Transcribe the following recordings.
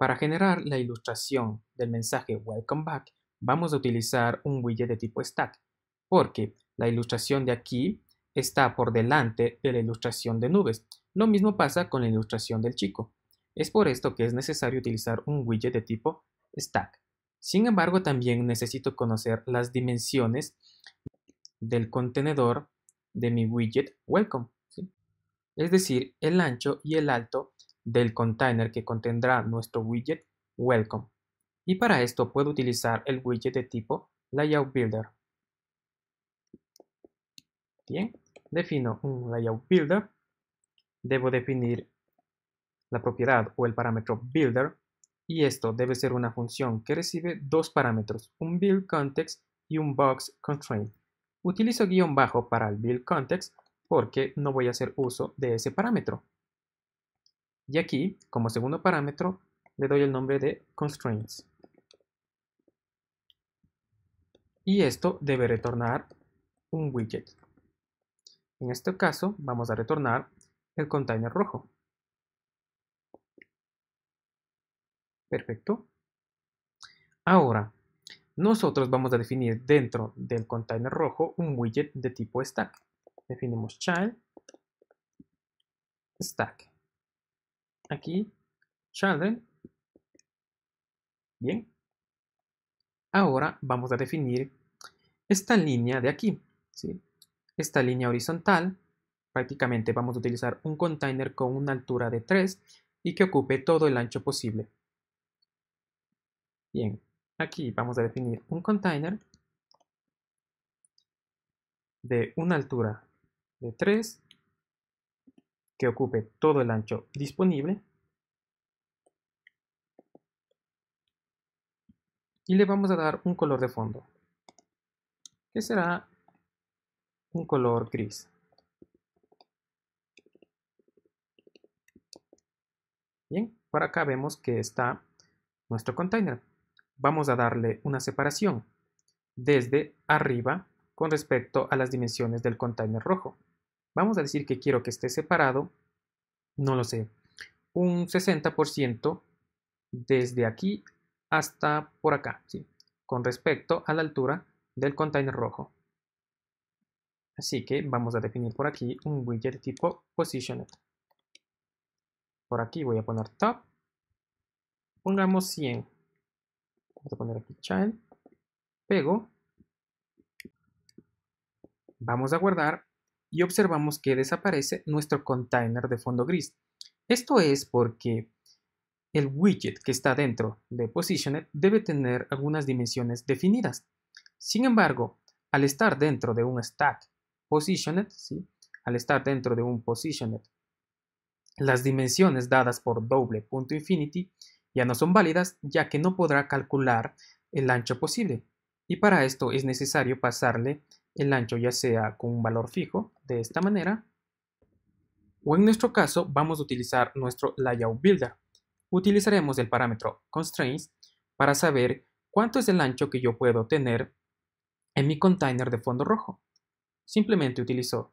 Para generar la ilustración del mensaje Welcome Back, vamos a utilizar un widget de tipo Stack, porque la ilustración de aquí está por delante de la ilustración de nubes. Lo mismo pasa con la ilustración del chico. Es por esto que es necesario utilizar un widget de tipo Stack. Sin embargo, también necesito conocer las dimensiones del contenedor de mi widget Welcome, es decir, el ancho y el alto del container que contendrá nuestro widget Welcome. Y para esto puedo utilizar el widget de tipo Layout Builder. Bien, defino un Layout Builder. Debo definir la propiedad o el parámetro Builder. Y esto debe ser una función que recibe dos parámetros, un build context y un box constraint. Utilizo guión bajo para el build context porque no voy a hacer uso de ese parámetro. Y aquí, como segundo parámetro, le doy el nombre de constraints. Y esto debe retornar un widget. En este caso, vamos a retornar el container rojo. Perfecto. Ahora, nosotros vamos a definir dentro del container rojo un widget de tipo stack. Definimos child stack aquí, children. Bien. Ahora vamos a definir esta línea de aquí, ¿sí? esta línea horizontal. Prácticamente vamos a utilizar un container con una altura de 3 y que ocupe todo el ancho posible. Bien, aquí vamos a definir un container de una altura de 3 que ocupe todo el ancho disponible. Y le vamos a dar un color de fondo, que será un color gris. Bien, por acá vemos que está nuestro container. Vamos a darle una separación desde arriba con respecto a las dimensiones del container rojo. Vamos a decir que quiero que esté separado, no lo sé, un 60% desde aquí hasta por acá, con respecto a la altura del container rojo. Así que vamos a definir por aquí un widget tipo positioned. Por aquí voy a poner top. Pongamos 100. Vamos a poner aquí child. Pego. Vamos a guardar y observamos que desaparece nuestro container de fondo gris. Esto es porque el widget que está dentro de Positioned debe tener algunas dimensiones definidas. Sin embargo, al estar dentro de un stack Positioned, al estar dentro de un Positioned, las dimensiones dadas por doble punto infinity ya no son válidas ya que no podrá calcular el ancho posible y para esto es necesario pasarle el ancho ya sea con un valor fijo de esta manera o en nuestro caso vamos a utilizar nuestro layout builder. Utilizaremos el parámetro constraints para saber cuánto es el ancho que yo puedo tener en mi container de fondo rojo. Simplemente utilizo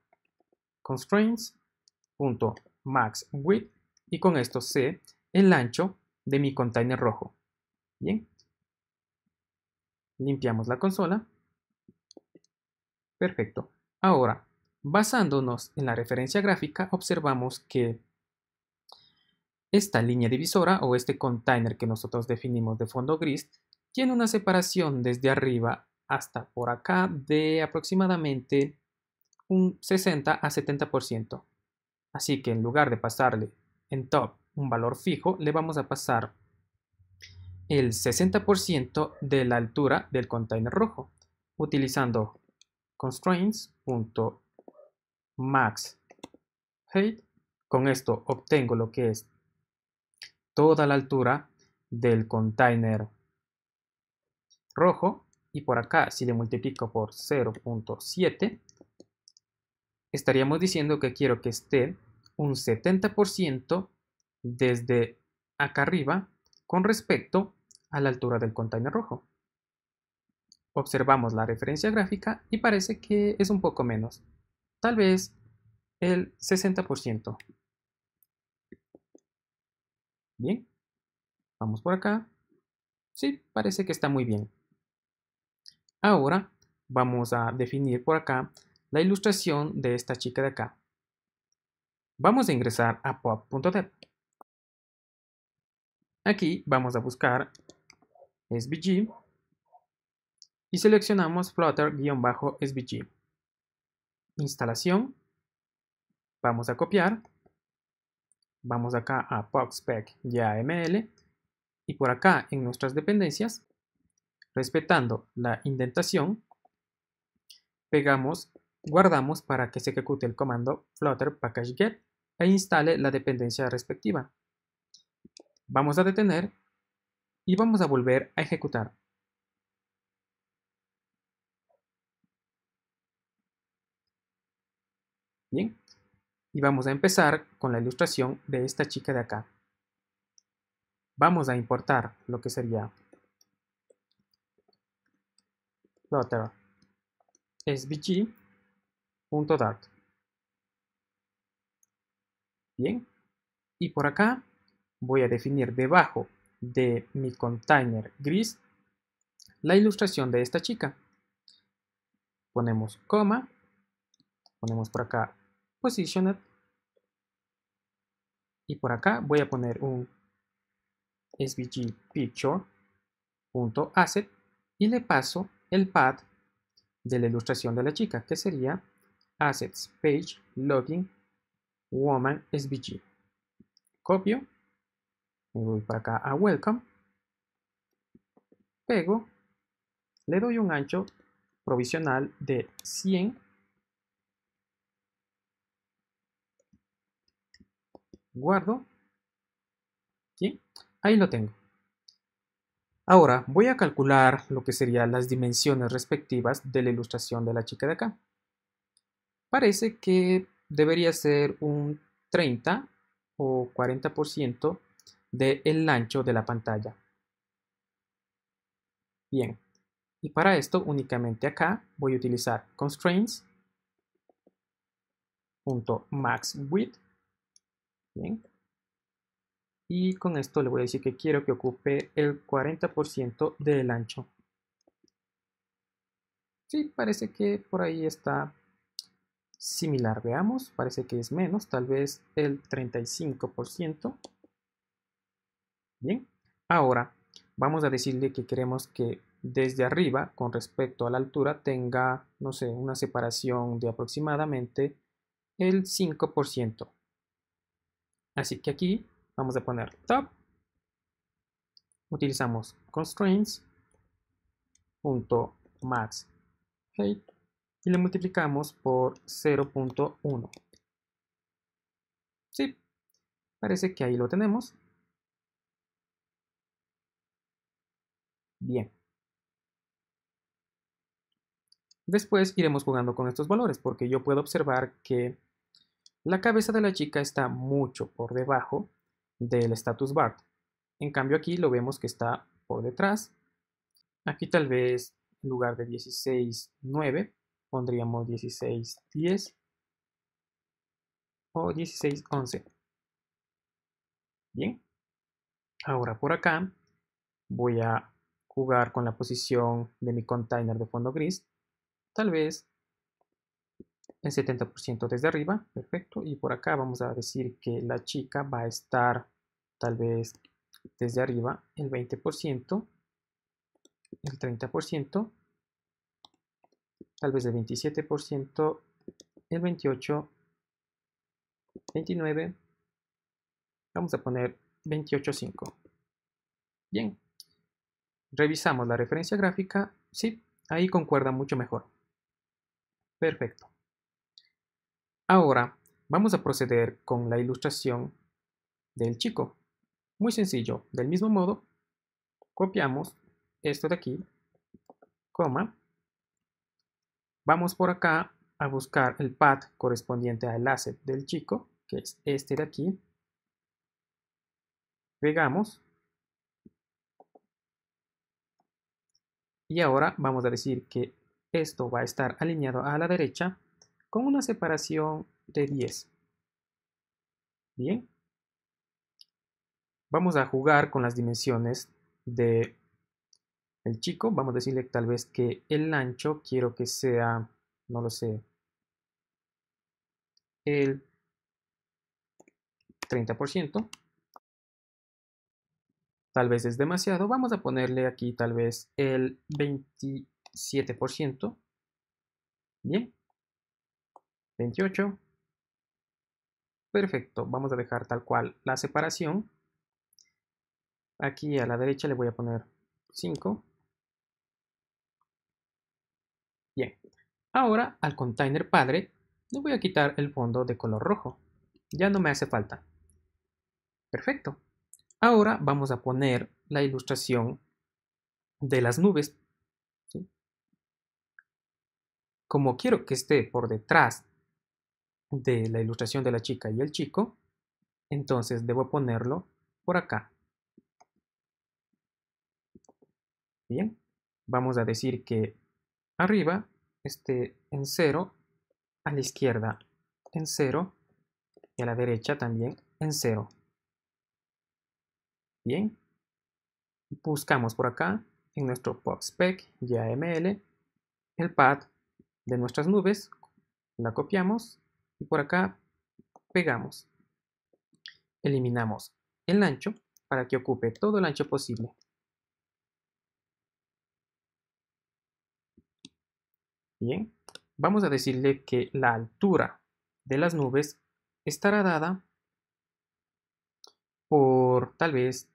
width y con esto sé el ancho de mi container rojo. Bien. Limpiamos la consola Perfecto. Ahora, basándonos en la referencia gráfica, observamos que esta línea divisora o este container que nosotros definimos de fondo gris tiene una separación desde arriba hasta por acá de aproximadamente un 60 a 70%. Así que en lugar de pasarle en top un valor fijo, le vamos a pasar el 60% de la altura del container rojo, utilizando Constraints.maxHeight, height. Con esto obtengo lo que es toda la altura del container rojo y por acá si le multiplico por 0.7 estaríamos diciendo que quiero que esté un 70% desde acá arriba con respecto a la altura del container rojo. Observamos la referencia gráfica y parece que es un poco menos, tal vez el 60%. Bien, vamos por acá. Sí, parece que está muy bien. Ahora vamos a definir por acá la ilustración de esta chica de acá. Vamos a ingresar a pop.dev. Aquí vamos a buscar SVG y seleccionamos Flutter-SVG. Instalación. Vamos a copiar. Vamos acá a PubSpec.yaml y por acá en nuestras dependencias, respetando la indentación, pegamos, guardamos para que se ejecute el comando flutter package get e instale la dependencia respectiva. Vamos a detener y vamos a volver a ejecutar Bien, y vamos a empezar con la ilustración de esta chica de acá. Vamos a importar lo que sería plotter Bien, y por acá voy a definir debajo de mi container gris la ilustración de esta chica. Ponemos coma, ponemos por acá y por acá voy a poner un svg asset y le paso el pad de la ilustración de la chica que sería assets page login woman svg copio me voy para acá a welcome pego le doy un ancho provisional de 100 guardo. ¿Sí? Ahí lo tengo. Ahora voy a calcular lo que serían las dimensiones respectivas de la ilustración de la chica de acá. Parece que debería ser un 30 o 40% del ancho de la pantalla. Bien, y para esto únicamente acá voy a utilizar constraints.maxWidth y con esto le voy a decir que quiero que ocupe el 40% del ancho. Sí, parece que por ahí está similar. Veamos, parece que es menos, tal vez el 35%. Bien, ahora vamos a decirle que queremos que desde arriba, con respecto a la altura, tenga, no sé, una separación de aproximadamente el 5%. Así que aquí vamos a poner top. Utilizamos constraints punto max height y le multiplicamos por 0.1. Sí, parece que ahí lo tenemos. Bien. Después iremos jugando con estos valores porque yo puedo observar que la cabeza de la chica está mucho por debajo del status bar. En cambio aquí lo vemos que está por detrás. Aquí tal vez en lugar de 16, 9 pondríamos 16, 10 o 16, 11. Bien. Ahora por acá voy a jugar con la posición de mi container de fondo gris. Tal vez el 70% desde arriba, perfecto. Y por acá vamos a decir que la chica va a estar tal vez desde arriba el 20%, el 30%, tal vez el 27%, el 28%, 29%, vamos a poner 28.5. Bien, revisamos la referencia gráfica, sí, ahí concuerda mucho mejor. Perfecto. Ahora vamos a proceder con la ilustración del chico. Muy sencillo, del mismo modo, copiamos esto de aquí, coma, vamos por acá a buscar el pad correspondiente al asset del chico, que es este de aquí, pegamos, y ahora vamos a decir que esto va a estar alineado a la derecha con una separación de 10. Bien. Vamos a jugar con las dimensiones de el chico. Vamos a decirle tal vez que el ancho quiero que sea, no lo sé, el 30%. Tal vez es demasiado. Vamos a ponerle aquí tal vez el 27%. Bien. 28. Perfecto, vamos a dejar tal cual la separación. Aquí a la derecha le voy a poner 5. Bien, ahora al container padre le voy a quitar el fondo de color rojo. Ya no me hace falta. Perfecto. Ahora vamos a poner la ilustración de las nubes. Como quiero que esté por detrás de la ilustración de la chica y el chico, entonces debo ponerlo por acá. Bien, vamos a decir que arriba esté en 0, a la izquierda en 0 y a la derecha también en 0. Bien, buscamos por acá en nuestro PopSpec YAML el pad de nuestras nubes, la copiamos y por acá pegamos. Eliminamos el ancho para que ocupe todo el ancho posible. Bien, vamos a decirle que la altura de las nubes estará dada por tal vez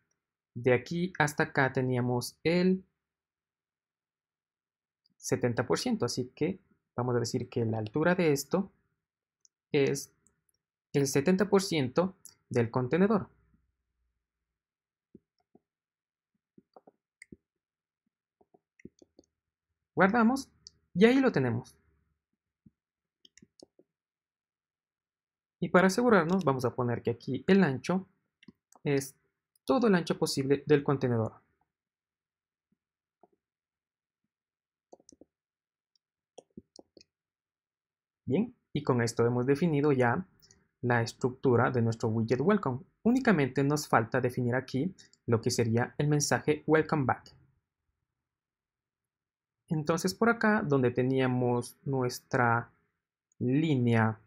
de aquí hasta acá teníamos el 70%, así que vamos a decir que la altura de esto es el 70% del contenedor. Guardamos y ahí lo tenemos. Y para asegurarnos vamos a poner que aquí el ancho es todo el ancho posible del contenedor. Bien, y con esto hemos definido ya la estructura de nuestro widget welcome. Únicamente nos falta definir aquí lo que sería el mensaje welcome back. Entonces por acá donde teníamos nuestra línea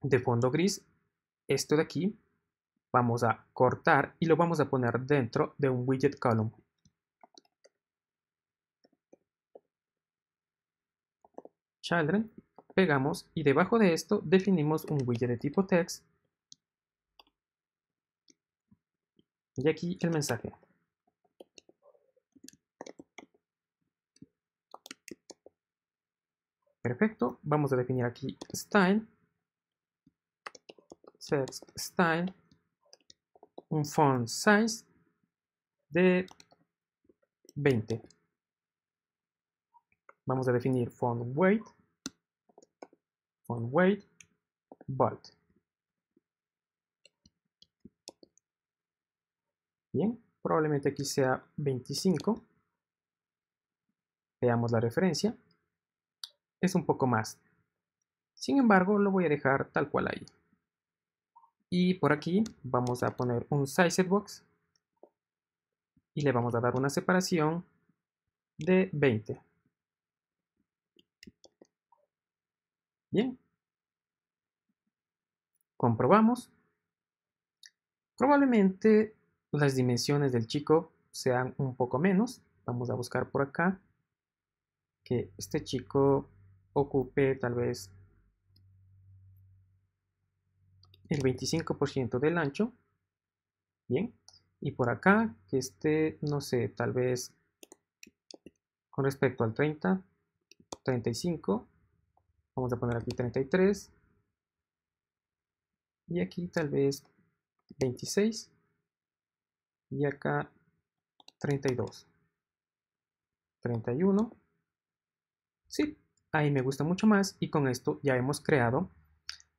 de fondo gris, esto de aquí vamos a cortar y lo vamos a poner dentro de un widget column. Children pegamos y debajo de esto definimos un widget de tipo text y aquí el mensaje. Perfecto, vamos a definir aquí style, text style, un font size de 20. Vamos a definir font weight weight volt Bien, probablemente aquí sea 25. Veamos la referencia. Es un poco más. Sin embargo, lo voy a dejar tal cual ahí. Y por aquí vamos a poner un size box y le vamos a dar una separación de 20. Bien, comprobamos, probablemente las dimensiones del chico sean un poco menos. Vamos a buscar por acá que este chico ocupe tal vez el 25% del ancho. Bien. Y por acá que este no sé, tal vez con respecto al 30, 35. Vamos a poner aquí 33 y aquí tal vez 26 y acá 32 31 sí ahí me gusta mucho más y con esto ya hemos creado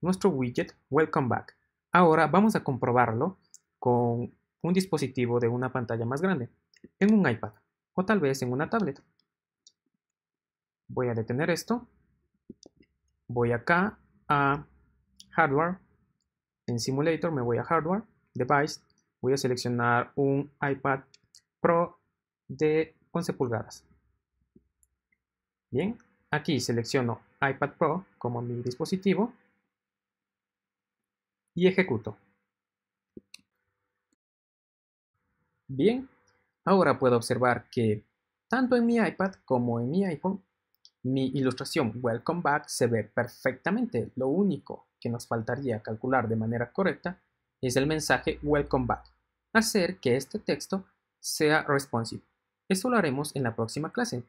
nuestro widget welcome back ahora vamos a comprobarlo con un dispositivo de una pantalla más grande en un iPad o tal vez en una tablet voy a detener esto voy acá a hardware en Simulator me voy a Hardware, Device, voy a seleccionar un iPad Pro de 11 pulgadas. Bien, aquí selecciono iPad Pro como mi dispositivo y ejecuto. Bien, ahora puedo observar que tanto en mi iPad como en mi iPhone, mi ilustración Welcome Back se ve perfectamente. Lo único que nos faltaría calcular de manera correcta es el mensaje Welcome Back, hacer que este texto sea responsive. Esto lo haremos en la próxima clase.